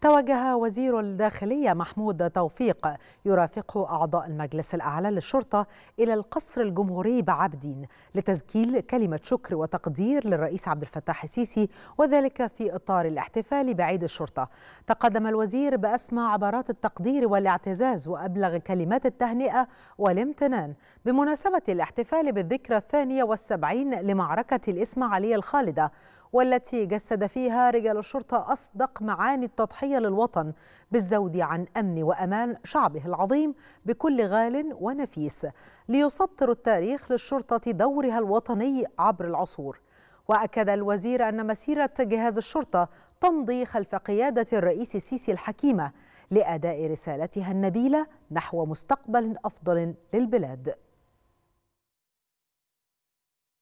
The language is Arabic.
توجه وزير الداخلية محمود توفيق يرافقه أعضاء المجلس الأعلى للشرطة إلى القصر الجمهوري بعبدين لتسجيل كلمة شكر وتقدير للرئيس عبد الفتاح السيسي وذلك في إطار الاحتفال بعيد الشرطة تقدم الوزير بأسمى عبارات التقدير والاعتزاز وأبلغ كلمات التهنئة والامتنان بمناسبة الاحتفال بالذكرى الثانية والسبعين لمعركة الإسماعيلية الخالدة والتي جسد فيها رجال الشرطة أصدق معاني التضحية للوطن بالزود عن أمن وأمان شعبه العظيم بكل غال ونفيس ليسطر التاريخ للشرطة دورها الوطني عبر العصور وأكد الوزير أن مسيرة جهاز الشرطة تمضي خلف قيادة الرئيس السيسي الحكيمة لأداء رسالتها النبيلة نحو مستقبل أفضل للبلاد